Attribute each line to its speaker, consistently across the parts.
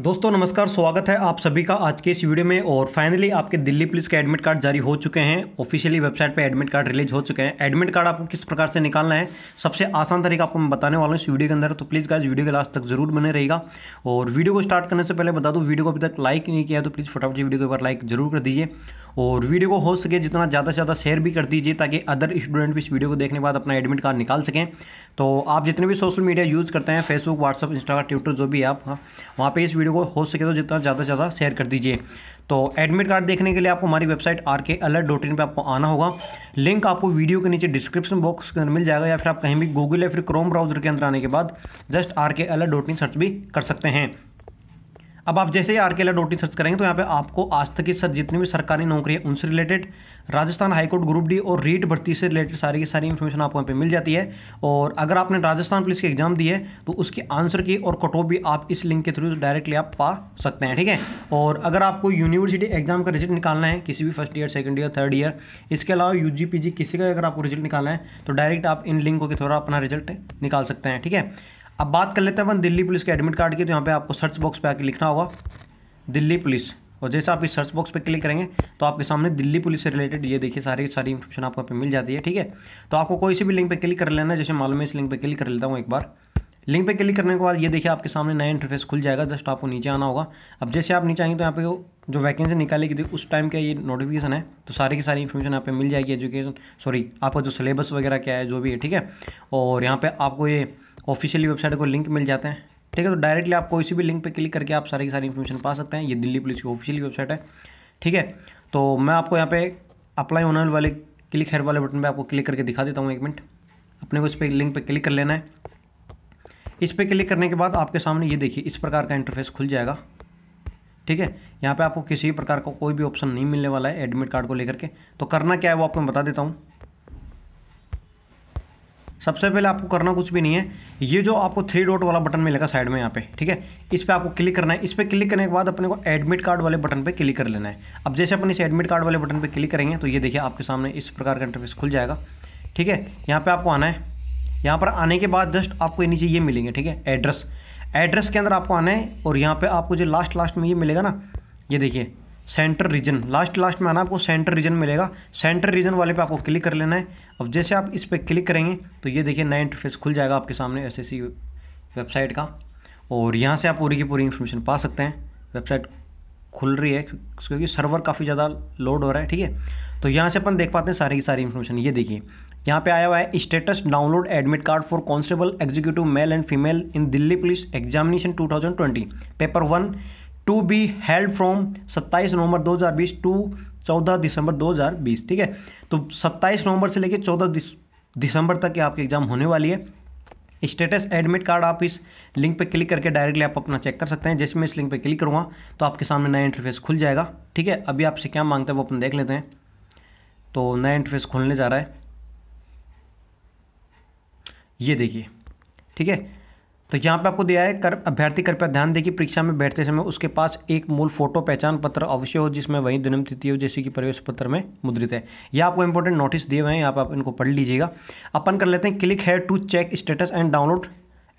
Speaker 1: दोस्तों नमस्कार स्वागत है आप सभी का आज के इस वीडियो में और फाइनली आपके दिल्ली पुलिस के एडमिट कार्ड जारी हो चुके हैं ऑफिशियली वेबसाइट पे एडमिट कार्ड रिलीज हो चुके हैं एडमिट कार्ड आपको किस प्रकार से निकालना है सबसे आसान तरीका आपको मैं बताने वाला हूँ इस वीडियो के अंदर तो प्लीज़ गाइज वीडियो के लास्ट तक जरूर बने रहेगा और वीडियो को स्टार्ट करने से पहले बता दूँ वीडियो को अभी तक लाइक नहीं किया तो प्लीज़ फटाफट वीडियो के बार लाइक जरूर कर दीजिए और वीडियो को हो सके जितना ज़्यादा से ज़्यादा शेयर भी कर दीजिए ताकि अदर स्टूडेंट भी इस वीडियो को देखने के बाद अपना एडमिट कार्ड निकाल सकें तो आप जितने भी सोशल मीडिया यूज़ करते हैं फेसबुक व्हाट्सअप इंस्टाग्राम ट्विटर जो भी आप हाँ, वहाँ पर इस वीडियो को हो सके तो जितना ज़्यादा से ज़्यादा शेयर कर दीजिए तो एडमिट कार्ड देखने के लिए आपको हमारी website R K alert dot in पर आपको आना होगा लिंक आपको वीडियो के नीचे डिस्क्रिप्शन बॉक्स के अंदर मिल जाएगा या फिर आप कहीं भी गूगल या फिर क्रोम ब्राउजर के अंदर आने के बाद just R K alert dot in search भी कर सकते हैं अब आप जैसे ही आर के एल सर्च करेंगे तो यहाँ पे आपको आज तक की सर जितनी भी सरकारी नौकरी है उनसे related Rajasthan high court group D और रीट भर्ती से रिलेटेड सारी की सारी इन्फॉर्मेशन आपको यहाँ पे मिल जाती है और अगर आपने राजस्थान पुलिस की एग्जाम दी है तो उसकी आंसर की और कटो भी आप इस लिंक के थ्रू डायरेक्टली आप पा सकते हैं ठीक है और अगर आपको यूनिवर्सिटी एग्जाम का रिजल्ट निकालना है किसी भी first year second year third year इसके अलावा यू जी पी जी किसी का अगर आपको रिजल्ट निकालना है तो डायरेक्ट आप इन लिंकों के थ्रू अपना रिजल्ट निकाल सकते हैं ठीक है अब बात कर लेते हैं अपन दिल्ली पुलिस के एडमिट कार्ड की तो यहाँ पे आपको सर्च बॉक्स पे आके लिखना होगा दिल्ली पुलिस और जैसे आप इस सर्च बॉक्स पे क्लिक करेंगे तो आपके सामने दिल्ली पुलिस से रिलेटेड ये देखिए सारी सारी इन्फॉर्मेशन आपको पे मिल जाती है ठीक है तो आपको कोई सी भी लिंक पर क्लिक कर लेना जैसे मालूम है इस लिंक पर क्लिक कर लेता हूँ एक बार लिंक पे क्लिक करने के बाद ये देखिए आपके सामने नया इंटरफेस खुल जाएगा जस्ट आपको नीचे आना होगा अब जैसे आप नीचे आएंगे तो यहाँ पे जो वैकेंसी निकाली गई थी उस टाइम का ये नोटिफिकेशन है तो सारी की सारी इन्फॉर्मेशन यहाँ पे मिल जाएगी एजुकेशन सॉरी आपका जो सिलेबस वगैरह क्या है जो भी है ठीक है और यहाँ पे आपको ये ऑफिशियली वेबसाइट को लिंक मिल जाते हैं ठीक है तो डायरेक्टली आप कोई भी लिंक पर क्लिक करके आप सारी की सारी इन्फॉर्मेशन पा सकते हैं ये दिल्ली पुलिस की ऑफिशियल वेबसाइट है ठीक है तो मैं आपको यहाँ पे अप्लाई होने वाले क्लिक हेयर वाले बटन पे आपको क्लिक करके दिखा देता हूँ एक मिनट अपने को इस पर लिंक पे क्लिक कर लेना है इस पर क्लिक करने के बाद आपके सामने ये देखिए इस प्रकार का इंटरफेस खुल जाएगा ठीक है यहाँ पे आपको किसी भी प्रकार का को कोई भी ऑप्शन नहीं मिलने वाला है एडमिट कार्ड को लेकर के तो करना क्या है वो आपको मैं बता देता हूँ सबसे पहले आपको करना कुछ भी नहीं है ये जो आपको थ्री डॉट वाला बटन मिलेगा साइड में यहाँ पे ठीक है इस पर आपको क्लिक करना है इस पर क्लिक करने के बाद अपने को एडमिट कार्ड वाले बटन पे क्लिक कर लेना है अब जैसे अपन इस एडमिट कार्ड वाले बटन पे क्लिक करेंगे तो ये देखिए आपके सामने इस प्रकार का इंटरफेस खुल जाएगा ठीक है यहाँ पर आपको आना है यहाँ पर आने के बाद जस्ट आपको नीचे ये मिलेंगे ठीक है एड्रेस एड्रेस के अंदर आपको आना है और यहाँ पर आपको जो लास्ट लास्ट में ये मिलेगा ना ये देखिए सेंटर रीजन लास्ट लास्ट में आना आपको सेंटर रीजन मिलेगा सेंटर रीजन वाले पे आपको क्लिक कर लेना है अब जैसे आप इस पर क्लिक करेंगे तो ये देखिए नया इंटरफेस खुल जाएगा आपके सामने एस वेबसाइट का और यहाँ से आप पूरी की पूरी इन्फॉर्मेशन पा सकते हैं वेबसाइट खुल रही है क्योंकि सर्वर काफ़ी ज़्यादा लोड हो रहा है ठीक है तो यहाँ से अपन देख पाते हैं सारी की सारी इन्फॉर्मेशन ये देखिए यहाँ पे आया हुआ है status download admit card for constable executive male and female in Delhi police examination 2020 paper one to be held from 27 November 2020 to 14 December 2020 ठीक है तो 27 नवंबर से लेकर 14 दिसंबर तक आपकी एग्जाम होने वाली है स्टेटस एडमिट कार्ड आप इस लिंक पर क्लिक करके डायरेक्टली आप अपना चेक कर सकते हैं जैसे मैं इस लिंक पर क्लिक करूँगा तो आपके सामने नया इंटरफेस खुल जाएगा ठीक है अभी आपसे क्या मांगते हैं वो अपन देख लेते हैं तो नया इंटरफेस खुलने जा रहा है ये देखिए ठीक है तो यहाँ पे आपको दिया है कर अभ्यर्थी कृपया ध्यान दें कि परीक्षा में बैठते समय उसके पास एक मूल फोटो पहचान पत्र अवश्य हो जिसमें वही जन्म तिथि हो जैसे कि प्रवेश पत्र में मुद्रित है यह आपको इंपॉर्टेंट नोटिस दिए हुए हैं आप, आप इनको पढ़ लीजिएगा अपन कर लेते हैं क्लिक है to check status and download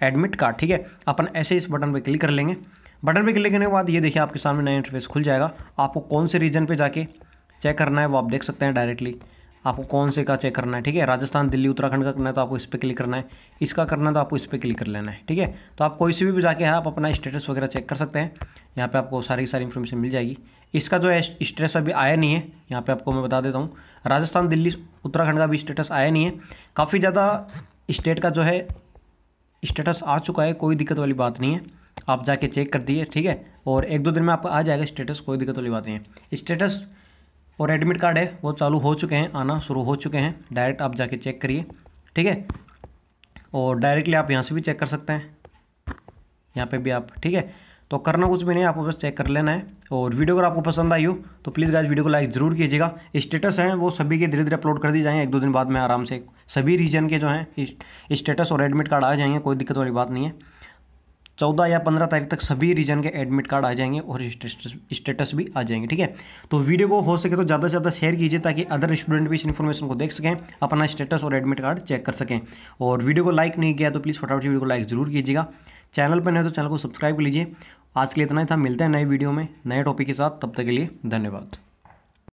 Speaker 1: admit card ठीक है अपन ऐसे इस बटन पर क्लिक कर लेंगे बटन पर क्लिक करने के बाद ये देखिए आपके सामने नया इंटरफेस खुल जाएगा आपको कौन से रीजन पर जाके चेक करना है वो आप देख सकते हैं डायरेक्टली आपको कौन से का चेक करना है ठीक है राजस्थान दिल्ली उत्तराखंड का करना है तो आपको इस पर क्लिक करना है इसका करना है तो आपको इस पर क्लिक कर लेना है ठीक है तो आप कोई से भी जाके आप अपना स्टेटस वगैरह चेक कर सकते हैं यहाँ पर आपको सारी सारी इन्फॉर्मेशन मिल जाएगी इसका जो है स्टेटस अभी आया नहीं है यहाँ पर आपको मैं बता देता हूँ राजस्थान दिल्ली उत्तराखंड का भी स्टेटस आया नहीं है काफ़ी ज़्यादा स्टेट का जो है स्टेटस आ चुका है कोई दिक्कत वाली बात नहीं है आप जाके चेक कर दिए ठीक है और एक दो दिन में आपका आ जाएगा स्टेटस कोई दिक्कत वाली बात नहीं है स्टेटस और एडमिट कार्ड है वो चालू हो चुके हैं आना शुरू हो चुके हैं डायरेक्ट आप जाके चेक करिए ठीक है और डायरेक्टली आप यहाँ से भी चेक कर सकते हैं यहाँ पे भी आप ठीक है तो करना कुछ भी नहीं आपको बस चेक कर लेना है और वीडियो अगर आपको पसंद आई हो तो प्लीज़ गाइज वीडियो को लाइक ज़रूर कीजिएगा स्टेटस हैं वो सभी के धीरे धीरे अपलोड कर दिए जाएँ एक दो दिन बाद में आराम से सभी रीजन के जो हैं स्टेटस और एडमिट कार्ड आ जाएंगे कोई दिक्कत वाली बात नहीं है चौदह या पंद्रह तारीख तक सभी रीजन के एडमिट कार्ड आ जाएंगे और स्टेटस भी आ जाएंगे ठीक है तो वीडियो को हो सके तो ज़्यादा से ज़्यादा शेयर कीजिए ताकि अदर स्टूडेंट भी इस इन्फॉर्मेशन को देख सकें अपना स्टेटस और एडमिट कार्ड चेक कर सकें और वीडियो को लाइक नहीं किया तो प्लीज़ फटाफट वीडियो को लाइक जरूर कीजिएगा चैनल पर नहीं तो चैनल को सब्सक्राइब कर लीजिए आज के लिए इतना ही था मिलते हैं नए वीडियो में नए टॉपिक के साथ तब तक के लिए धन्यवाद